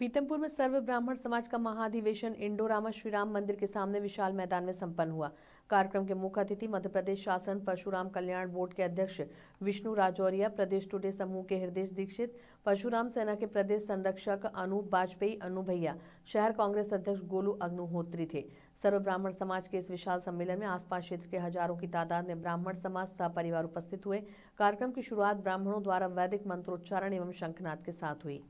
पीतमपुर में सर्व ब्राह्मण समाज का महाधिवेशन इंडो रामा श्री राम मंदिर के सामने विशाल मैदान में संपन्न हुआ कार्यक्रम के मुख्य अतिथि मध्य प्रदेश शासन परशुराम कल्याण बोर्ड के अध्यक्ष विष्णु राजौरिया प्रदेश टुडे समूह के हृदय दीक्षित परशुराम सेना के प्रदेश संरक्षक अनूप वाजपेयी अनु भैया शहर कांग्रेस अध्यक्ष गोलू अग्निहोत्री थे सर्व ब्राह्मण समाज के इस विशाल सम्मेलन में आसपास क्षेत्र के हजारों की तादाद में ब्राह्मण समाज सपरिवार उपस्थित हुए कार्यक्रम की शुरुआत ब्राह्मणों द्वारा वैदिक मंत्रोच्चारण एवं शंखनाथ के साथ हुई